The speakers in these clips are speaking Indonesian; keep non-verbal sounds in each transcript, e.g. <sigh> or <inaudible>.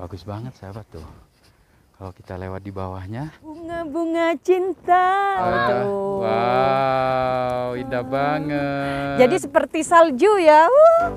Bagus banget sahabat tuh. Kalau kita lewat di bawahnya. Bunga-bunga cinta. Ah, tuh. Wow, indah ah. banget. Jadi seperti salju ya. Uh.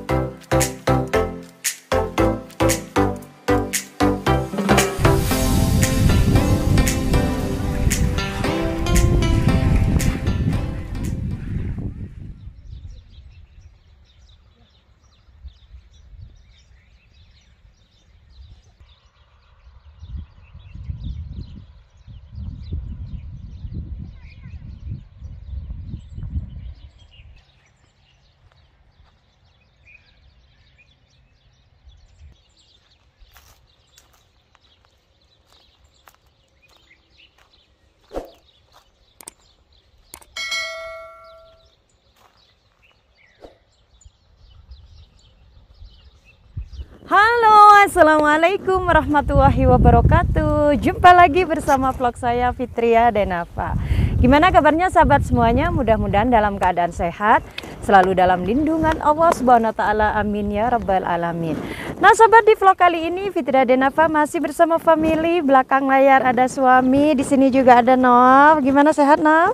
Halo, Assalamualaikum warahmatullahi wabarakatuh Jumpa lagi bersama vlog saya Fitria Denafa. Gimana kabarnya sahabat semuanya? Mudah-mudahan dalam keadaan sehat Selalu dalam lindungan Allah subhanahu wa ta'ala Amin ya rabbal alamin Nah sahabat di vlog kali ini Fitria Denafa masih bersama family Belakang layar ada suami Di sini juga ada Noah. Gimana sehat Noah?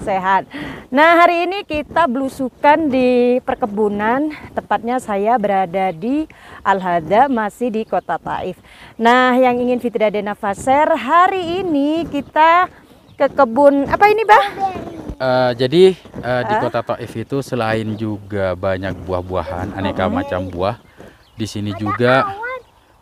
sehat. Nah, hari ini kita belusukan di perkebunan. Tepatnya saya berada di al Hada masih di Kota Taif. Nah, yang ingin Fitri Dena Faser, hari ini kita ke kebun apa ini, Bah? Uh, jadi uh, di Kota Taif itu selain juga banyak buah-buahan, aneka macam buah, di sini juga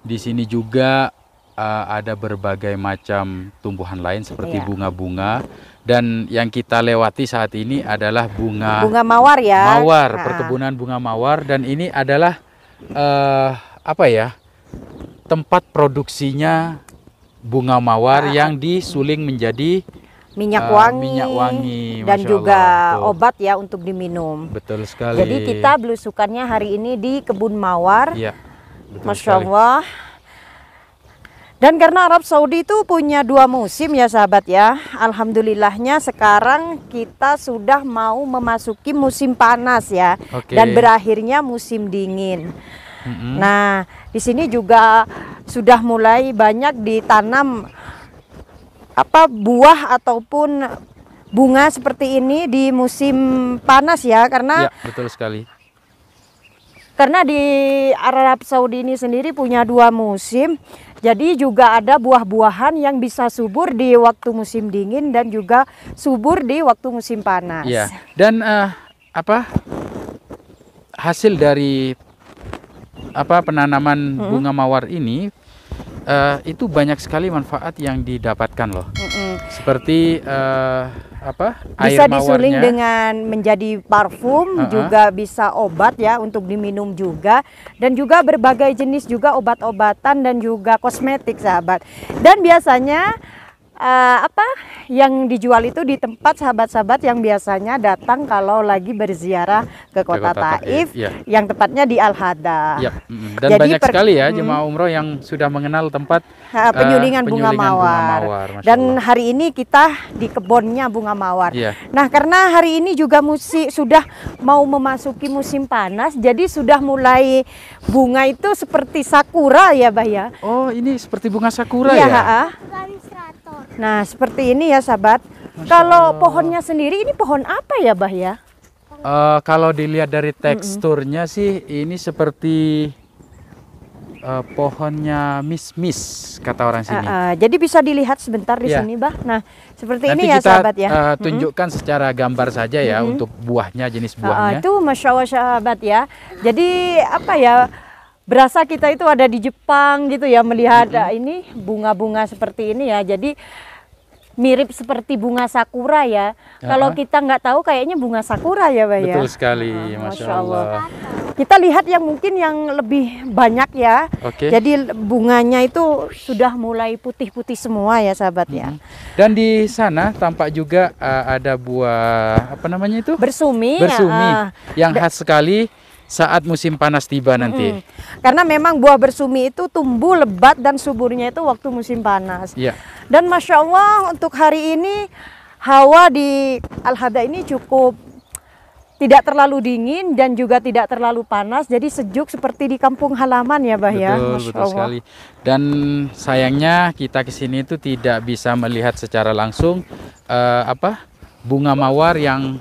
di sini juga uh, ada berbagai macam tumbuhan lain seperti iya. bunga-bunga dan yang kita lewati saat ini adalah bunga bunga mawar ya mawar nah. perkebunan bunga mawar dan ini adalah uh, apa ya tempat produksinya bunga mawar nah. yang disuling menjadi minyak eh, wangi, uh, minyak wangi dan juga Allah. obat ya untuk diminum. Betul sekali. Jadi kita belusukannya hari ini di kebun mawar. Iya. Masya sekali. Allah. Dan karena Arab Saudi itu punya dua musim ya sahabat ya. Alhamdulillahnya sekarang kita sudah mau memasuki musim panas ya. Okay. Dan berakhirnya musim dingin. Mm -hmm. Nah, di sini juga sudah mulai banyak ditanam apa buah ataupun bunga seperti ini di musim panas ya karena ya, betul sekali. Karena di Arab Saudi ini sendiri punya dua musim jadi juga ada buah-buahan yang bisa subur di waktu musim dingin dan juga subur di waktu musim panas. Iya. Dan uh, apa hasil dari apa penanaman hmm. bunga mawar ini uh, itu banyak sekali manfaat yang didapatkan loh. Hmm. Seperti uh, apa air bisa disuling dengan menjadi parfum uh -huh. juga bisa obat ya untuk diminum juga dan juga berbagai jenis juga obat-obatan dan juga kosmetik sahabat dan biasanya uh, apa yang dijual itu di tempat sahabat-sahabat yang biasanya datang kalau lagi berziarah ke kota, kota Taif, ya. yang tepatnya di Al Hada. Ya. dan Jadi banyak per, sekali ya jemaah umroh yang sudah mengenal tempat eh, penyulingan, uh, penyulingan bunga mawar. Bunga mawar dan hari ini kita di kebunnya bunga mawar. Ya. Nah, karena hari ini juga musim sudah mau memasuki musim panas, jadi sudah mulai bunga itu seperti sakura ya, Bah ya. Oh, ini seperti bunga sakura iya, ya? ya? Nah, seperti ini ya sahabat. kalau pohonnya sendiri ini pohon apa ya, Bah ya? Uh, kalau dilihat dari teksturnya mm -mm. sih ini seperti uh, pohonnya mis-mis kata orang sini. Uh, uh, jadi bisa dilihat sebentar di yeah. sini, Bah. Nah, seperti Nanti ini ya sahabat ya. Uh, tunjukkan mm -hmm. secara gambar saja ya mm -hmm. untuk buahnya, jenis buahnya. Uh, itu masya Allah sahabat ya. Jadi apa ya? berasa kita itu ada di Jepang gitu ya melihat mm -hmm. ini bunga-bunga seperti ini ya jadi mirip seperti bunga sakura ya uh-huh. kalau kita nggak tahu kayaknya bunga sakura ya Pak ya. betul ya? sekali uh, masya Allah. Allah kita lihat yang mungkin yang lebih banyak ya okay. jadi bunganya itu sudah mulai putih-putih semua ya sahabat -hmm. ya dan di sana tampak juga uh, ada buah apa namanya itu bersumi bersumi uh, yang khas sekali saat musim panas tiba nanti. Karena memang buah bersumi itu tumbuh lebat dan suburnya itu waktu musim panas. Ya. Dan masya Allah untuk hari ini hawa di Alhada ini cukup tidak terlalu dingin dan juga tidak terlalu panas jadi sejuk seperti di kampung halaman ya Bah ya Masya betul Allah. sekali dan sayangnya kita kesini itu tidak bisa melihat secara langsung uh, apa bunga mawar yang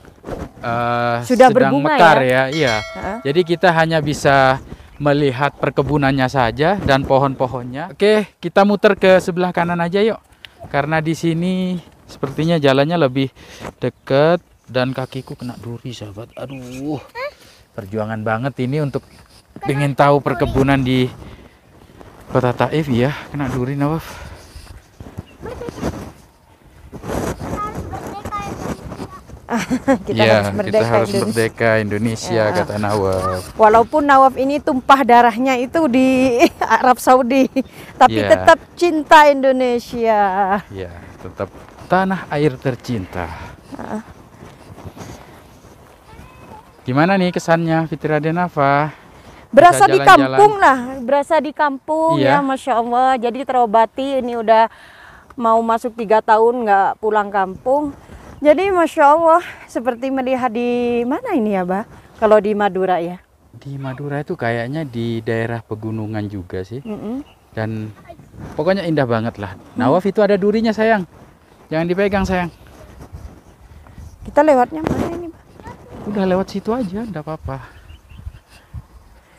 uh, sudah sedang mekar ya, ya. iya. Huh? Jadi kita hanya bisa melihat perkebunannya saja dan pohon-pohonnya. Oke, kita muter ke sebelah kanan aja yuk. Karena di sini sepertinya jalannya lebih dekat dan kakiku kena duri sahabat. Aduh. Perjuangan banget ini untuk ingin tahu perkebunan di Kota Taif ya. Kena duri Nawaf. <laughs> kita ya, harus merdeka kita harus Indonesia. merdeka Indonesia ya. kata Nawaf. Walaupun Nawaf ini tumpah darahnya itu di <laughs> Arab Saudi, tapi ya. tetap cinta Indonesia. Ya, tetap tanah air tercinta. Uh. Gimana nih kesannya Fitri Denafa? Berasa jalan -jalan. di kampung lah, berasa di kampung iya. ya, masya Allah. Jadi terobati ini udah mau masuk tiga tahun nggak pulang kampung jadi masya Allah seperti melihat di mana ini ya, bah? Kalau di Madura ya? Di Madura itu kayaknya di daerah pegunungan juga sih. Mm -hmm. Dan pokoknya indah banget lah. Mm. Nawaf itu ada durinya sayang, jangan dipegang sayang. Kita lewatnya mana ini, bah? Udah lewat situ aja, enggak apa-apa.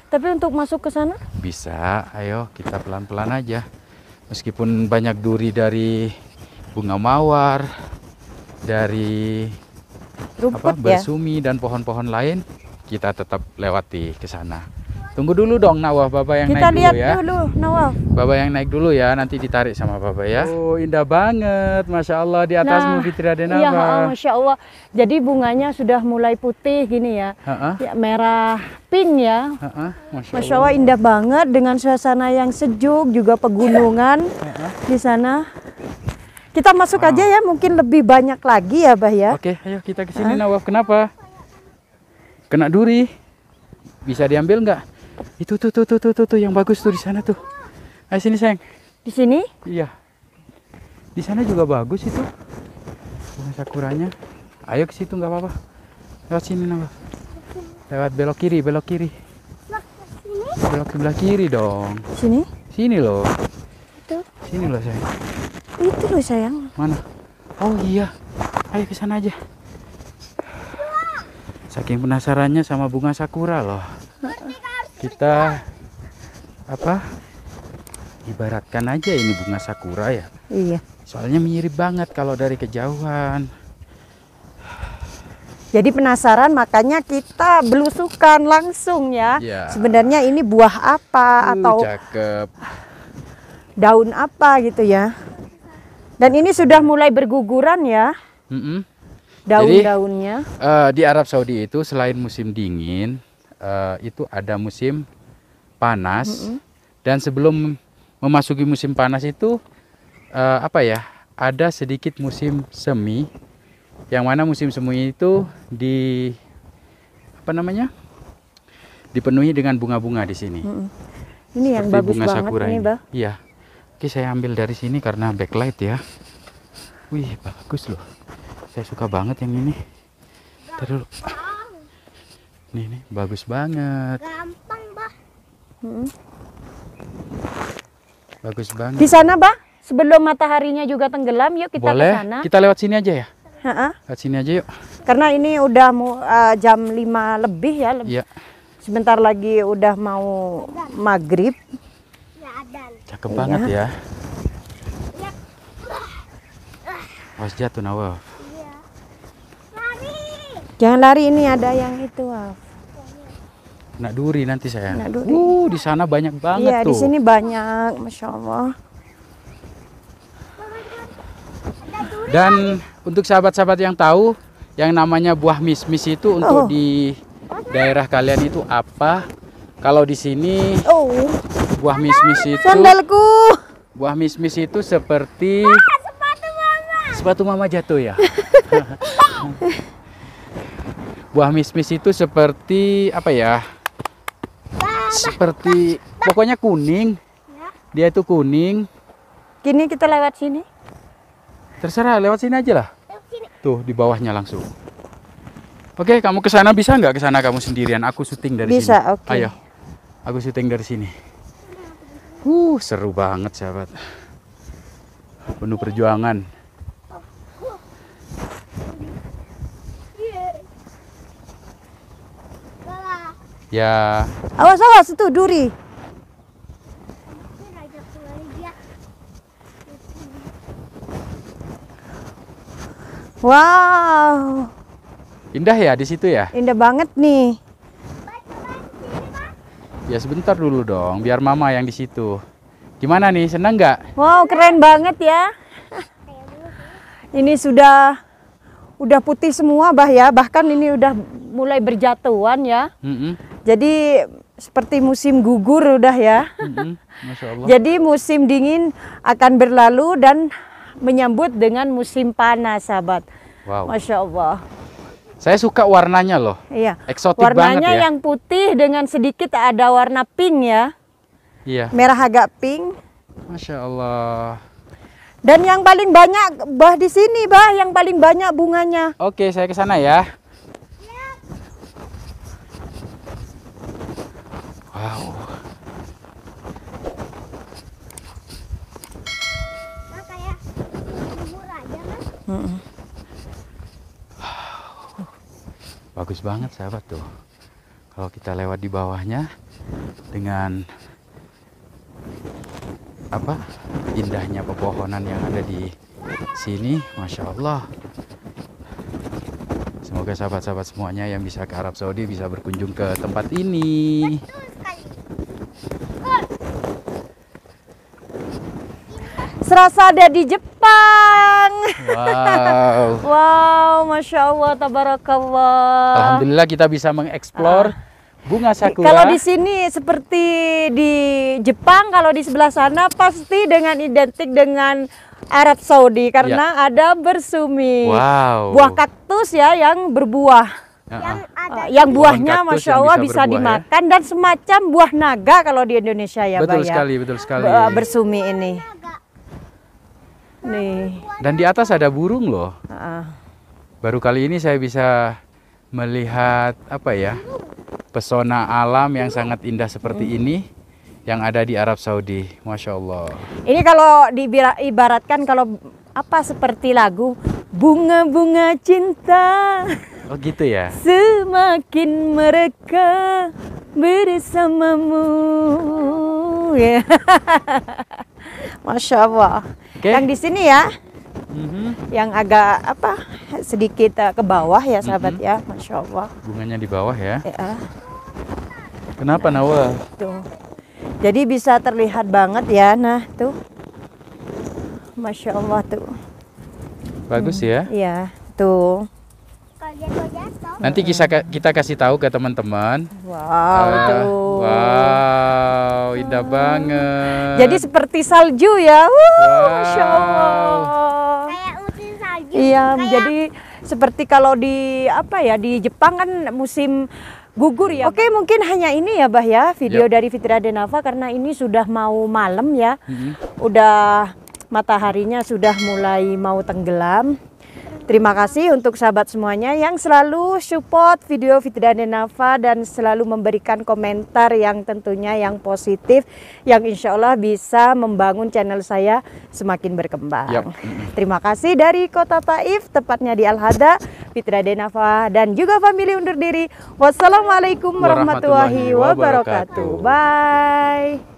Tapi untuk masuk ke sana? Bisa, ayo kita pelan-pelan aja. Meskipun banyak duri dari bunga mawar, dari Rumput apa basumi ya? dan pohon-pohon lain kita tetap lewati ke sana. Tunggu dulu dong Nawaf Bapak yang kita naik lihat dulu ya. dulu Nawaf. Bapak yang naik dulu ya, nanti ditarik sama Bapak ya. Oh, indah banget. Masya Allah di atasmu nah, Fitri Iya, Masya Allah. Jadi bunganya sudah mulai putih gini ya. ha -ha. ya merah, pink ya. ha -ha. Masya, Masya Allah. indah banget dengan suasana yang sejuk juga pegunungan ha -ha. di sana. Kita masuk wow. aja ya, mungkin lebih banyak lagi ya, Bah ya. Oke, ayo kita ke sini ah. Nawaf. Kenapa? Kena duri. Bisa diambil nggak? Itu tuh tuh tuh tuh tuh, tuh yang bagus tuh di sana tuh. Ayo sini, sayang. Di sini? Iya. Di sana juga bagus itu. Bunga sakuranya. Ayo ke situ nggak apa-apa. Lewat sini Nawaf. Lewat belok kiri, belok kiri. Belok ke kiri dong. Sini? Sini loh. Itu. Sini loh, sayang. Itu loh sayang. Mana? Oh iya. Ayo ke sana aja. Saking penasarannya sama bunga sakura loh. Kita apa? Ibaratkan aja ini bunga sakura ya. Iya. Soalnya mirip banget kalau dari kejauhan. Jadi penasaran makanya kita belusukan langsung ya. ya. Sebenarnya ini buah apa uh, atau cakep. daun apa gitu ya. Dan ini sudah mulai berguguran ya. Mm -hmm. Daun-daunnya. Uh, di Arab Saudi itu selain musim dingin, uh, itu ada musim panas. Mm -hmm. Dan sebelum memasuki musim panas itu uh, apa ya? Ada sedikit musim semi. Yang mana musim semi itu di apa namanya? dipenuhi dengan bunga-bunga di sini. Mm -hmm. Ini Seperti yang bagus bunga banget sakura ini, Bah. Iya. Oke saya ambil dari sini karena backlight ya Wih bagus loh Saya suka banget yang ini Terus, ini Nih bagus banget Gampang bah hmm. Bagus banget Di sana bah sebelum mataharinya juga tenggelam yuk kita ke sana kita lewat sini aja ya Ha sini aja yuk Karena ini udah mau uh, jam 5 lebih ya lebih. Ya. Sebentar lagi udah mau maghrib Cakep iya. banget ya. Awas iya. jatuh nawa. Iya. Jangan lari ini ada yang itu, Waf. Nak duri nanti saya. Nak duri. Uh, di sana banyak banget iya, tuh. Iya, di sini banyak, masya Allah. Dan untuk sahabat-sahabat yang tahu, yang namanya buah mismis -mis itu untuk oh. di daerah kalian itu apa? Kalau di sini oh. buah mismis -mis itu sandalku. Buah mismis -mis itu seperti mama, ah, sepatu mama. Sepatu mama jatuh ya. <laughs> buah mismis -mis itu seperti apa ya? seperti pokoknya kuning. Ya. Dia itu kuning. Kini kita lewat sini. Terserah lewat sini aja lah. Tuh di bawahnya langsung. Oke, kamu ke sana bisa nggak ke sana kamu sendirian? Aku syuting dari bisa, sini. Bisa, oke. Okay. Ayo aku syuting dari sini uh seru banget sahabat penuh perjuangan ya awas awas itu duri wow indah ya di situ ya indah banget nih Ya sebentar dulu dong, biar mama yang di situ. Gimana nih, senang nggak? Wow, keren banget ya. ini sudah udah putih semua bah ya bahkan ini udah mulai berjatuhan ya mm -hmm. jadi seperti musim gugur udah ya mm -hmm. Masya Allah. jadi musim dingin akan berlalu dan menyambut dengan musim panas sahabat wow. Masya Allah saya suka warnanya loh. Iya. Eksotik warnanya banget ya. yang putih dengan sedikit ada warna pink ya. Iya. Merah agak pink. Masya Allah. Dan yang paling banyak bah di sini bah yang paling banyak bunganya. Oke, saya ke sana ya. Wow. Mm -mm. bagus banget sahabat tuh kalau kita lewat di bawahnya dengan apa indahnya pepohonan yang ada di sini Masya Allah semoga sahabat-sahabat semuanya yang bisa ke Arab Saudi bisa berkunjung ke tempat ini serasa ada di Jepang Jepang. Wow. <laughs> wow, masya Allah, tabarakallah. Alhamdulillah kita bisa mengeksplor. Ah. Bunga sakura. Kalau di sini seperti di Jepang, kalau di sebelah sana pasti dengan identik dengan Arab Saudi karena ya. ada bersumi. Wow. Buah kaktus ya yang berbuah. Yang, ada yang buahnya buah masya Allah yang bisa, bisa ya. dimakan ya? dan semacam buah naga kalau di Indonesia ya, betul Pak, ya. sekali, ya. betul sekali. Bersumi ini nih. Dan di atas ada burung loh. Uh -uh. Baru kali ini saya bisa melihat apa ya pesona alam yang sangat indah seperti -huh. Hmm. ini yang ada di Arab Saudi, masya Allah. Ini kalau diibaratkan kalau apa seperti lagu bunga-bunga cinta. Oh gitu ya. Semakin mereka bersamamu. Ya. Yeah. <laughs> Masya Allah. Okay. Yang di sini ya, mm-hmm. yang agak apa sedikit eh, ke bawah ya sahabat mm-hmm. ya, Masya Allah. Bunganya di bawah ya. Yeah. Kenapa nah, Nawa? Tuh. Jadi bisa terlihat banget ya, nah tuh. Masya Allah tuh. Bagus ya. hmm. ya? Iya, tuh. Nanti kisah kita kasih tahu ke teman-teman. Wow, uh, Wow, indah hmm. banget. Jadi seperti salju ya. wow. Masya Allah. Kayak salju. Iya, jadi seperti kalau di apa ya di Jepang kan musim gugur ya. Oke, mungkin hanya ini ya, Bah ya, video yep. dari Fitra Denava karena ini sudah mau malam ya. Mm -hmm. Udah mataharinya sudah mulai mau tenggelam. Terima kasih untuk sahabat semuanya yang selalu support video Fitri dan Nafa dan selalu memberikan komentar yang tentunya yang positif yang insya Allah bisa membangun channel saya semakin berkembang. Yep. Terima kasih dari Kota Taif, tepatnya di Al-Hada, Fitra Denafa dan juga family undur diri. Wassalamualaikum warahmatullahi, wabarakatuh. Bye.